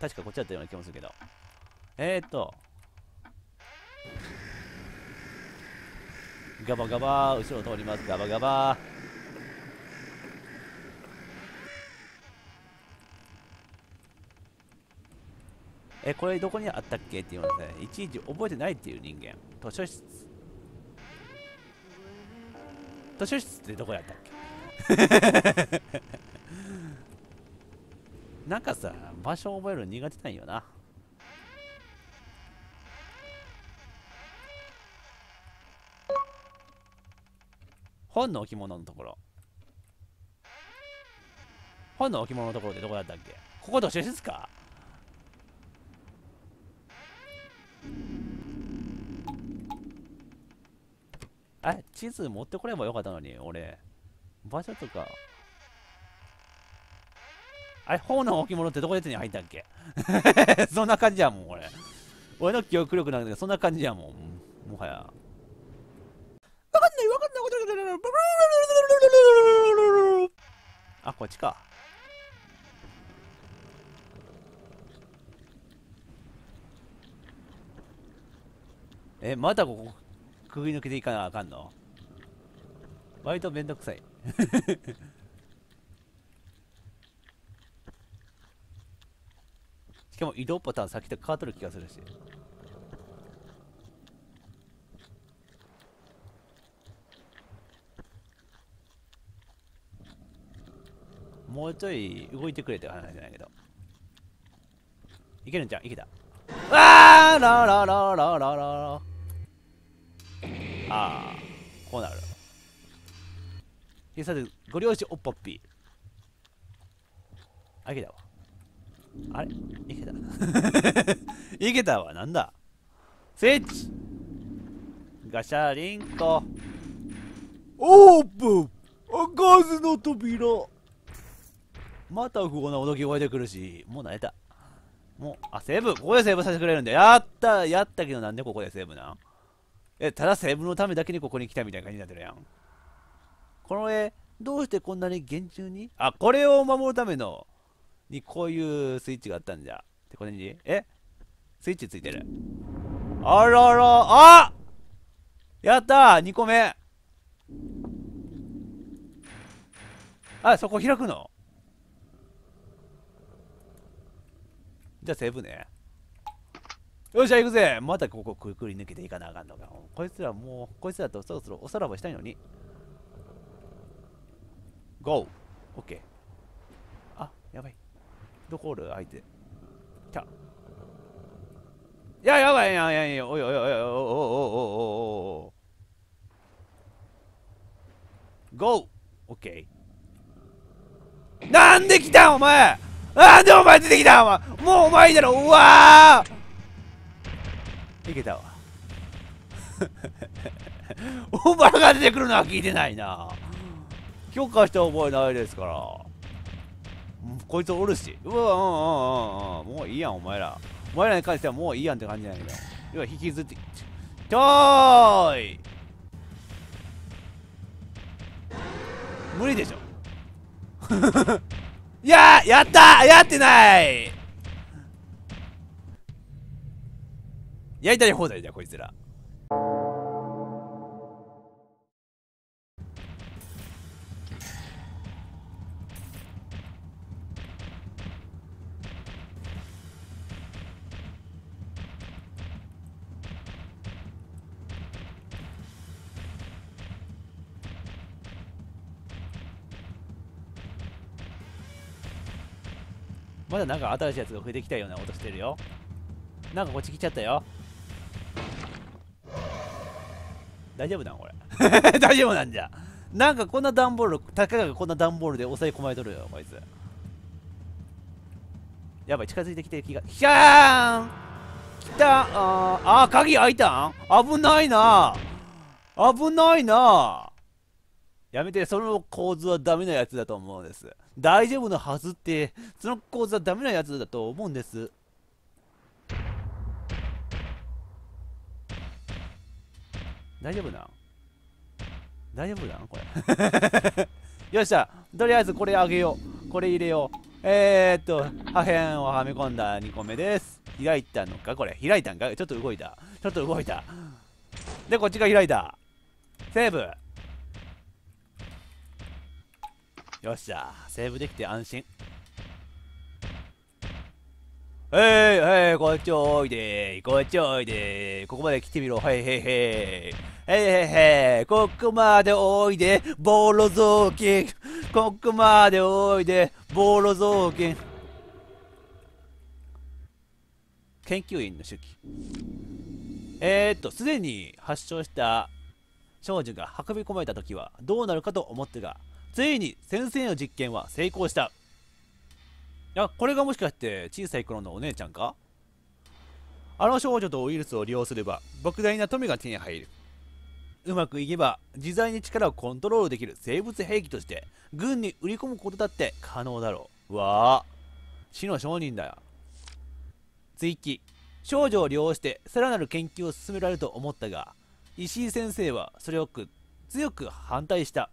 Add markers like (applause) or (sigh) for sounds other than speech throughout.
確かこっちだったような気もするけど。えー、っと。ガバガバ後ろ通ります。ガバガバえ、これどこにあったっけって言いますね、いちいち覚えてないっていう人間。図書室。図書室ってどこやったっけ (laughs) なんかさ、場所覚えるの苦手なんよな。本の置物のところ。本の置物のところってどこだったっけここと一緒ですかあ、地図持ってこればよかったのに、俺。場所とかあれ、炎の置物ってどこで手に入ったっけ (laughs) そんな感じやもん、これ。俺の記憶力なんだけど、そんな感じやもん。もはや。わかんない、わかんない、わかんない、わかんない。あ、こっちか。え、またここ、くぐり抜けていかなあかんの割とめんどくさい。かも移動パターンさっきと変わってる気がするしもうちょい動いてくれって話じゃないけどいけるんじゃんいけたあーララララララああこうなるさてご両親おっぱっぴあいけたわあれ (laughs) いけたわ、なんだスイッチガシャリンと。オープン開かずの扉また不法な驚き超えてくるし、もう慣れた。もう、あ、セーブここでセーブさせてくれるんだ。やったやったけどなんでここでセーブなえ、ただセーブのためだけにここに来たみたいな感じになってるやん。この絵、どうしてこんなに厳重にあ、これを守るための、にこういうスイッチがあったんじゃ。ってこれにえスイッチついてる。あらら、あやったー !2 個目あ、そこ開くのじゃあセーブね。よっしゃ、行くぜまたここくくり抜けていかなあかんのか。こいつらもう、こいつらとそろそろおさらばしたいのに。GO!OK、OK。あ、やばい。どこおる相手。たいややばいやいやいやおいおいおいおいおいおいおいゴーオッケーなんで来たお前なんでお前出てきたお前もうお前だろうわーいけたわお前が出てくるのは聞いてないな許可した覚えないですからこいつおるしうわうんうんうんうんもういいやんお前らお前らに関してはもういいやんって感じなんやけど要は引きずってちょーい無理でしょい (laughs) ややったやってないやりたい放題じゃ、こいつらだなんか新しいやつが増えてきたような音してるよなんかこっち来ちゃったよ大丈夫なんこれ (laughs) 大丈夫なんじゃなんかこんな段ボールたかがこんな段ボールで押さえ込まれとるよこいつやばい近づいてきてる気がひゃーん来たあーあー鍵開いたん危ないな危ないなやめて、その構図はダメなやつだと思うんです。大丈夫なはずって、その構図はダメなやつだと思うんです。大丈夫なん大丈夫なんこれ。(laughs) よっしゃ、とりあえずこれあげよう。これ入れよう。えー、っと、破片をはめ込んだ2個目です。開いたのかこれ。開いたんかちょっと動いた。ちょっと動いた。で、こっちが開いた。セーブ。よっしゃセーブできて安心へいへいこっちおいでこっちおいでここまで来てみろはいへいへいへいへいへいここまでおいでボロ雑巾ここまでおいでボロ雑巾研究員の手記えー、っとすでに発症した少女が運び込まれた時はどうなるかと思ってがついに先生の実験は成功したあこれがもしかして小さい頃のお姉ちゃんかあの少女とウイルスを利用すれば莫大な富が手に入るうまくいけば自在に力をコントロールできる生物兵器として軍に売り込むことだって可能だろうわあ死の商人だよ追記少女を利用してさらなる研究を進められると思ったが石井先生はそれを強く反対した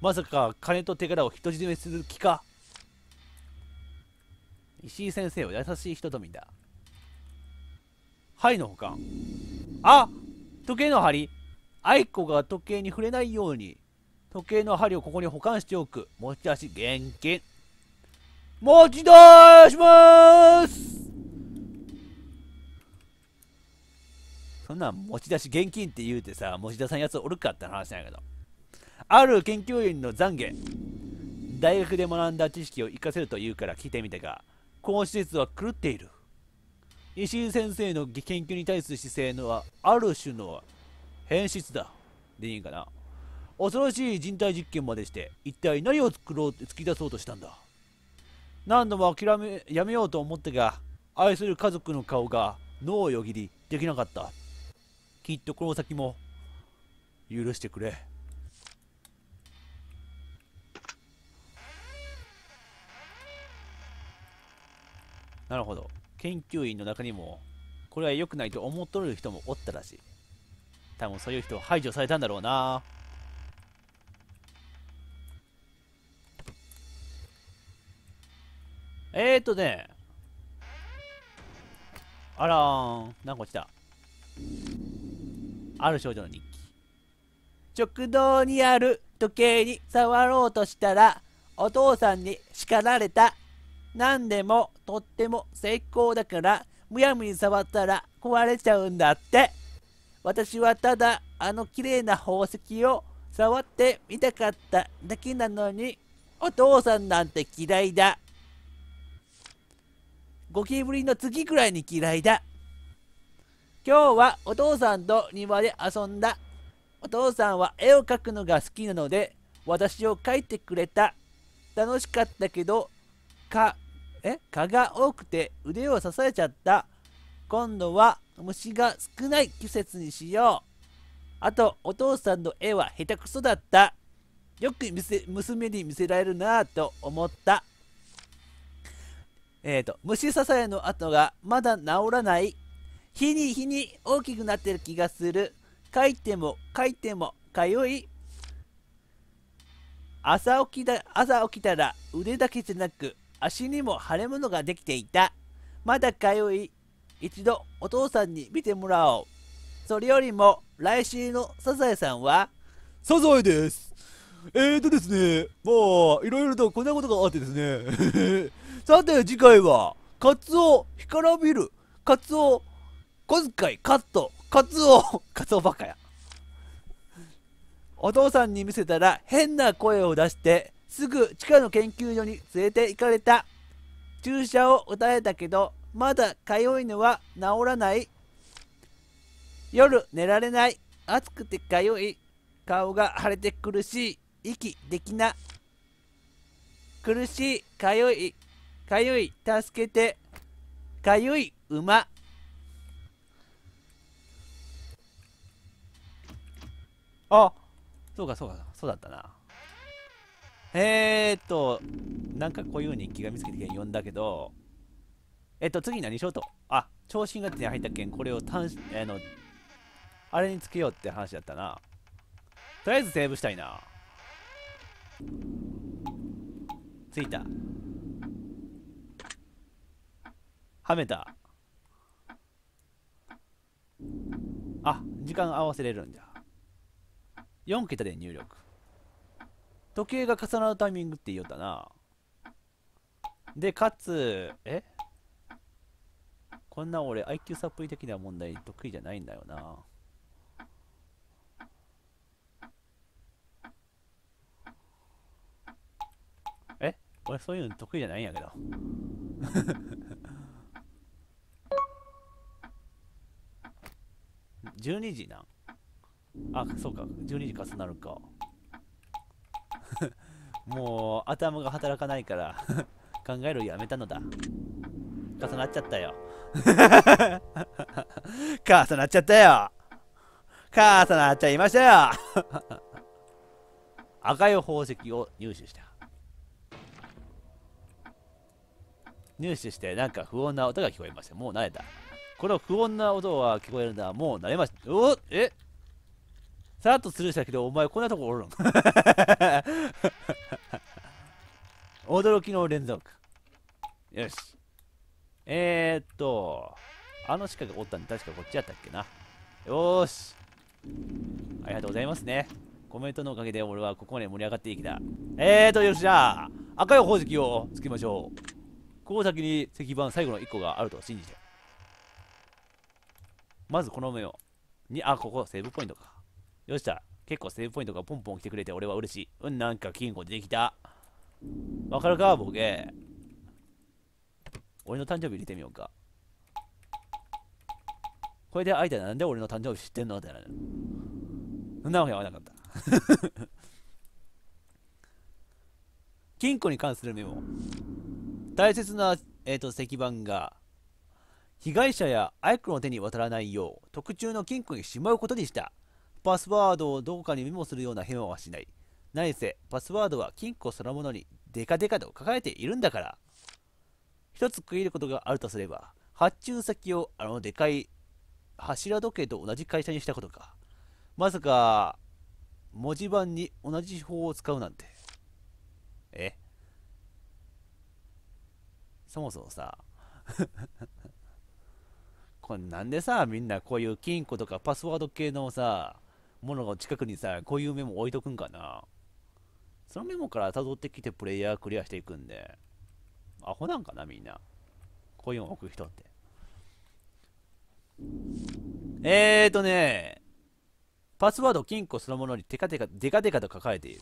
まさか金と手柄を人質めする気か石井先生は優しい人とみだ。はいの保管。あ時計の針愛子が時計に触れないように、時計の針をここに保管しておく。持ち出し現金。持ち出しますそんなん持ち出し現金って言うてさ、持ち出さんやつおるかって話なんやけど。ある研究員の懺悔大学で学んだ知識を活かせるというから聞いてみたがこの施設は狂っている石井先生の研究に対する姿勢のはある種の変質だでいいんかな恐ろしい人体実験までして一体何を作ろう突き出そうとしたんだ何度も諦めやめようと思ったが愛する家族の顔が脳をよぎりできなかったきっとこの先も許してくれなるほど。研究員の中にも、これは良くないと思っとる人もおったらしい。多分そういう人は排除されたんだろうな。えーとね。あらーん。なんか来た。ある少女の日記。食堂にある時計に触ろうとしたら、お父さんに叱られた。何でもとっても成功だからむやみに触ったら壊れちゃうんだって私はただあの綺麗な宝石を触ってみたかっただけなのにお父さんなんて嫌いだゴキブリの次くらいに嫌いだ今日はお父さんと庭で遊んだお父さんは絵を描くのが好きなので私を描いてくれた楽しかったけどかえ蚊が多くて腕を刺されちゃった今度は虫が少ない季節にしようあとお父さんの絵は下手くそだったよく見せ娘に見せられるなぁと思ったえっ、ー、と虫刺されの跡がまだ治らない日に日に大きくなってる気がする書いても書いても通い朝起きた朝起きたら腕だけじゃなく足にも腫れ物ができていた。まだ通い、一度お父さんに見てもらおう。それよりも、来週のサザエさんはサザエです。えーとですね、まあ、いろいろとこんなことがあってですね。(laughs) さて、次回は、カツオ、干からびる、カツオ、小遣い、カット、カツオ、カツオバカや。お父さんに見せたら変な声を出して、すぐ地下の研究所に連れて行かれた注射を打たれたけどまだかいのは治らない夜寝られない暑くてかい顔が腫れて苦しい息できな苦しいかいかい助けてかい馬あそうかそうかそうだったなえー、っと、なんかこういう日に気が見つけて読んだけど、えっと、次何しようと。あ、長身が手に入ったけん、これを単、えー、の、あれにつけようって話だったな。とりあえずセーブしたいな。ついた。はめた。あ、時間合わせれるんじゃ。4桁で入力。時計が重なるタイミングって言おったな。で、かつ、えこんな俺 IQ サプリ的な問題得意じゃないんだよな。え俺そういうの得意じゃないんやけど。12 (laughs) 時なんあ、そうか。12時重なるか。(laughs) もう頭が働かないから (laughs) 考えるやめたのだ重なっちゃったよ (laughs) 重なっちゃったよ重なっちゃいましたよ赤い宝石を入手した入手してなんか不穏な音が聞こえましたもう慣れたこの不穏な音は聞こえるのはもう慣れましたおえさらっとスルーしたけど、お前こんなとこおるの (laughs) 驚きの連続。よし。えー、っと、あの鹿がおったんで確かこっちやったっけな。よーし。ありがとうございますね。コメントのおかげで俺はここまで盛り上がっていきた。えーと、よしじゃあ、赤い宝石をつけましょう。この先に石板最後の1個があると信じて。まずこの目を。に、あ、ここ、セーブポイントか。よっしゃ。結構セーブポイントがポンポン来てくれて俺は嬉しい。うん、なんか金庫出てきた。わかるかボケ。俺の誕生日入れてみようか。これで相手なんで俺の誕生日知ってんのってなる。そんなわけはなかった。(laughs) 金庫に関するメモ。大切な、えーと、石板が被害者やアイクの手に渡らないよう特注の金庫にしまうことにした。パスワードをどこかにメモするような変はしない。何せ、パスワードは金庫そのものにデカデカと書かれているんだから。一つ区切ることがあるとすれば、発注先をあのでかい柱時計と同じ会社にしたことか。まさか、文字盤に同じ手法を使うなんて。えそもそもさ (laughs) これなんでさ、みんなこういう金庫とかパスワード系のさ、物の近くにさ、こういうメモ置いとくんかな。そのメモから辿ってきてプレイヤークリアしていくんで、アホなんかな、みんな。こういうの置く人って。えーとね、パスワード金庫そのものにテカテカ、デカデカと書かれている。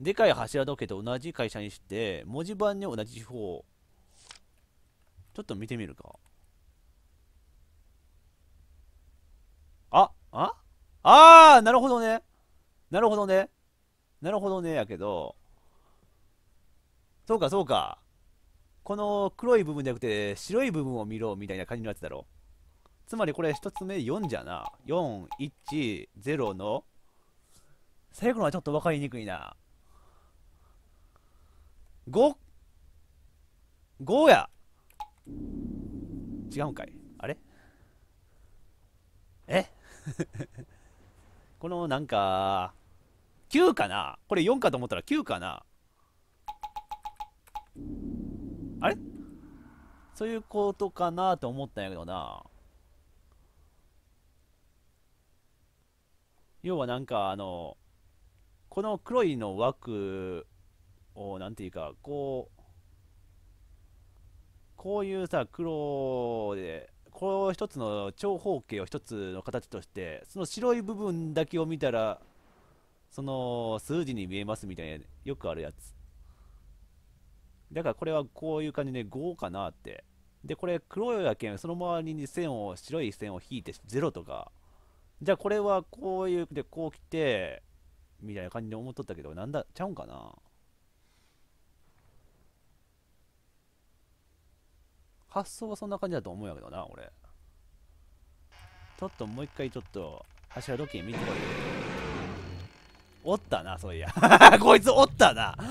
でかい柱時計と同じ会社にして、文字盤に同じ手法。ちょっと見てみるか。あ、なるほどね。なるほどね。なるほどね、やけど。そうか、そうか。この黒い部分じゃなくて、白い部分を見ろ、みたいな感じのやつだろ。つまりこれ1つ目4じゃな。4、1、0の。最後のはちょっと分かりにくいな。5、5や。違うんかい。あれえこのなんか、9かなこれ4かと思ったら9かなあれそういうことかなと思ったんやけどな。要はなんかあの、この黒いの枠を、なんていうか、こう、こういうさ、黒で、この一つの長方形を一つの形としてその白い部分だけを見たらその数字に見えますみたいなよくあるやつだからこれはこういう感じで5かなってでこれ黒いやけんその周りに線を白い線を引いて0とかじゃあこれはこういうでこう来てみたいな感じで思っとったけどなんだちゃうんかな発想はそんな感じだと思うんやけどな、俺。ちょっともう一回ちょっと、柱時計見てこいよ。おったな、そういや。(laughs) こいつおったな。(laughs)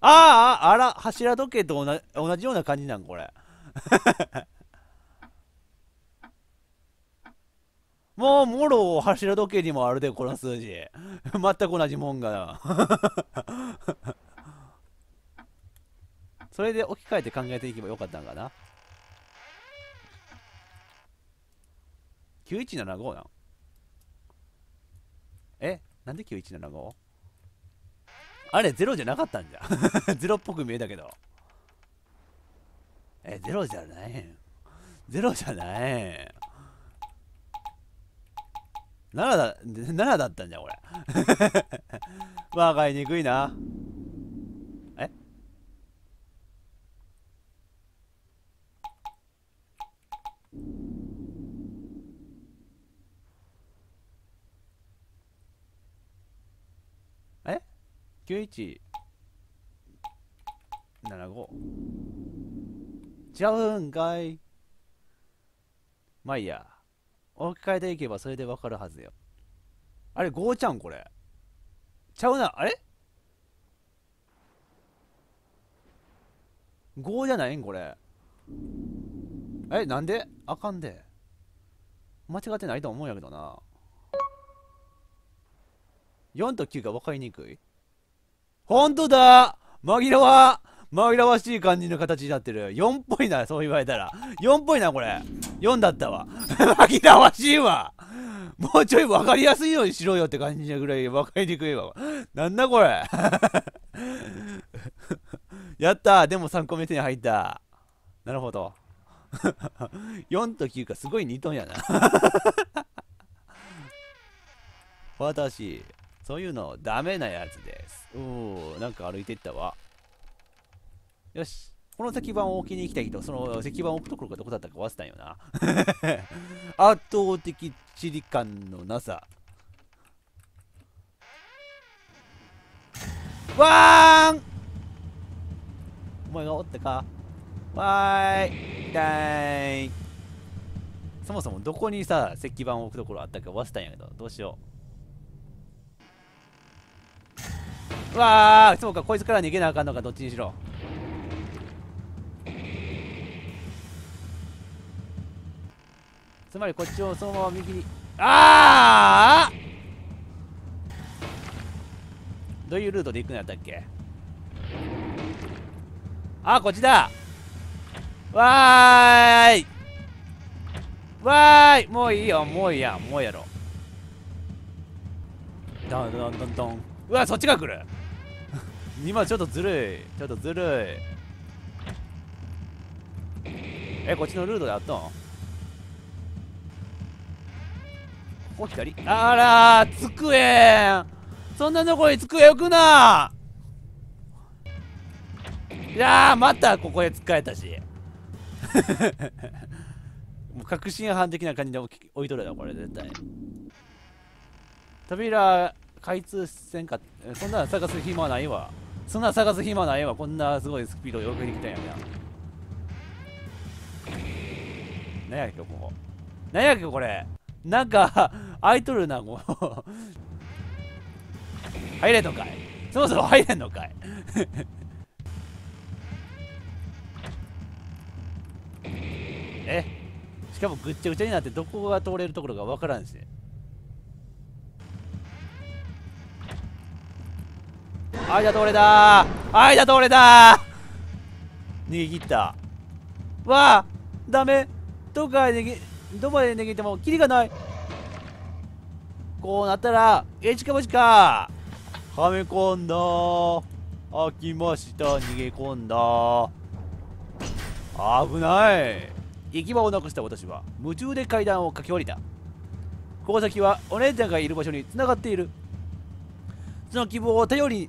ああ、あら、柱時計と同じような感じなん、これ。(laughs) もう、もろ柱時計にもあるで、この数字。(laughs) 全く同じもんが。(laughs) それで置き換えて考えていけばよかったんかな。9175なんえなんで 9175? あれ、0じゃなかったんじゃ。0 (laughs) っぽく見えたけど。え、0じゃない。0じゃない。ならだ、奈だったんじゃん、これ。(laughs) わかりにくいな。ええ ?9175。ちゃうんかい。まあいいや。置き換えていけばそれでわかるはずよ。あれ、ゴーちゃんこれ。ちゃうな、あれゴーじゃないんこれ。え、なんであかんで。間違ってないと思うんやけどな。4と9が分かりにくいほんとだ紛らわ紛らわしい感じの形になってる。4っぽいな、そう言われたら。4っぽいな、これ。4だったわ。(laughs) 紛らわしいわ。もうちょい分かりやすいようにしろよって感じなぐらい分かりにくいわ。なんだこれ。(laughs) やったでも3個目手に入った。なるほど。4 (laughs) と9か、すごい2トンやな。私、そういうのダメなやつです。おお、なんか歩いてったわ。よし。この石板を置きに行きたいと、その石板を置くところがどこだったか忘れたんよな。(laughs) 圧倒的地理感のなさ。わーんお前がおったかわーいだいそもそもどこにさ石板を置くところあったか忘れたんやけどどうしようわーそうかこいつから逃げなあかんのかどっちにしろつまりこっちをそのまま右にああどういうルートで行くんやったっけあこっちだわーいわーいもういいよもういいやもうやろどんどんどんどんうわそっちが来る (laughs) 今ちょっとずるいちょっとずるいえこっちのルートであったのここ左あら机そんなとこに机置くないやまたここへ突っかえたし (laughs) もう確信犯的な感じで置いとるなこれ絶対扉開通せんかそんな探す暇ないわそんな探す暇ないわこんなすごいスピードよくにきたんやみんな何や今日ここ何や今日これなんか、空いとるな、もう入れんのかいそもそも入れんのかいえしかもぐっちゃぐちゃになってどこが通れるところかわからんしねあいだ通れたーあいだ通れたー逃げ切ったわあダメどっか逃げどこまで逃げてもキリがないこうなったら一かしかはめ込んだあきました逃げ込んだ危ない行き場をなくした私は夢中で階段を駆け下りたこの先はお姉ちゃんがいる場所につながっているその希望を頼りに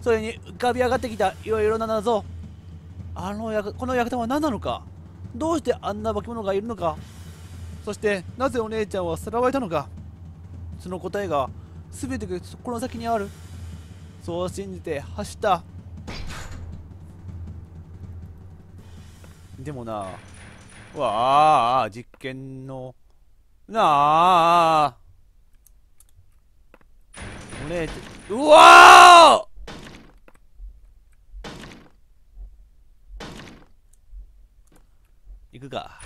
それに浮かび上がってきたいろいろな謎あのこの館は何なのかどうしてあんな化け物がいるのかそしてなぜお姉ちゃんはさらわれたのかその答えが全てがこの先にあるそう信じて走ったでもなわあ実験のなあお姉ちゃんうわー行くか。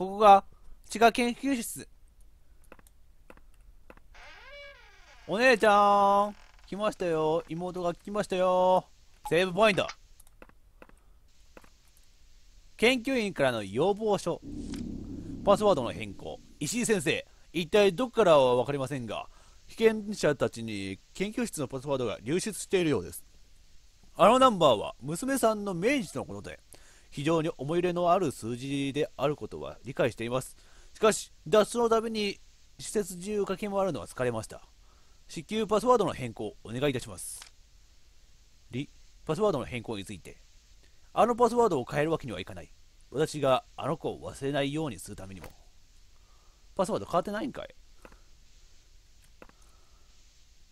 ここが地下研究室お姉ちゃん来ましたよ妹が来ましたよセーブポイント研究員からの要望書パスワードの変更石井先生一体どこからは分かりませんが被験者たちに研究室のパスワードが流出しているようですあのナンバーは娘さんの命日のことで非常に思い入れのある数字であることは理解しています。しかし、脱出のために施設中駆け回るのは疲れました。至急パスワードの変更お願いいたします。リ、パスワードの変更について。あのパスワードを変えるわけにはいかない。私があの子を忘れないようにするためにも。パスワード変わってないんかい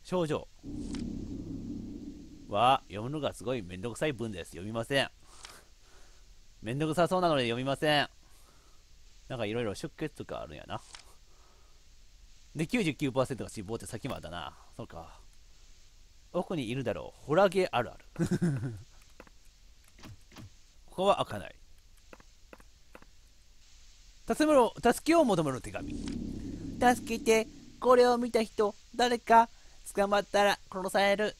症状は読むのがすごいめんどくさい文です。読みません。めんどくさそうなので読みません。なんかいろいろ出血とかあるんやな。で、99%が死亡って先までだな。そうか。奥にいるだろう。ホラゲあるある。(laughs) ここは開かない。助けを求める手紙。助けて、これを見た人、誰か、捕まったら殺される。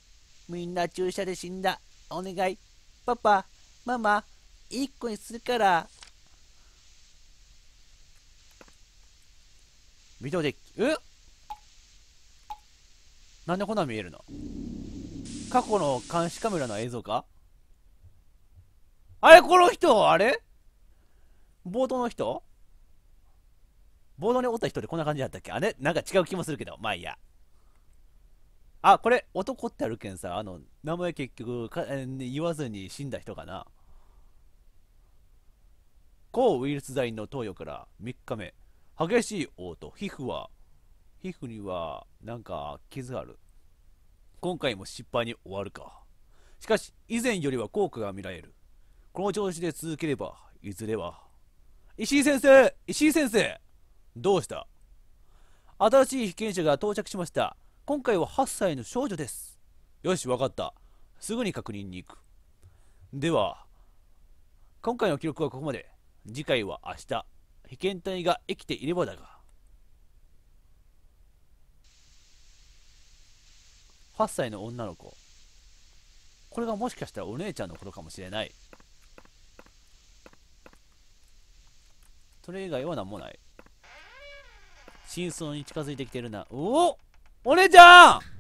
みんな注射で死んだ。お願い。パパ、ママ、1個にするからビデオデッキうなんでこんなん見えるの過去の監視カメラの映像かあれこの人あれ冒頭の人冒頭におった人でこんな感じだったっけあれなんか違う気もするけど。まあいいや。あ、これ、男ってあるけんさ、あの、名前結局か、えー、言わずに死んだ人かな。抗ウイルス剤の投与から3日目、激しい嘔吐、皮膚は、皮膚にはなんか傷がある。今回も失敗に終わるか。しかし、以前よりは効果が見られる。この調子で続ければ、いずれは。石井先生石井先生どうした新しい被験者が到着しました。今回は8歳の少女です。よし、わかった。すぐに確認に行く。では、今回の記録はここまで。次回は明日、被験体が生きていればだが。8歳の女の子。これがもしかしたらお姉ちゃんのことかもしれない。それ以外は何もない。真相に近づいてきてるな。おお姉ちゃん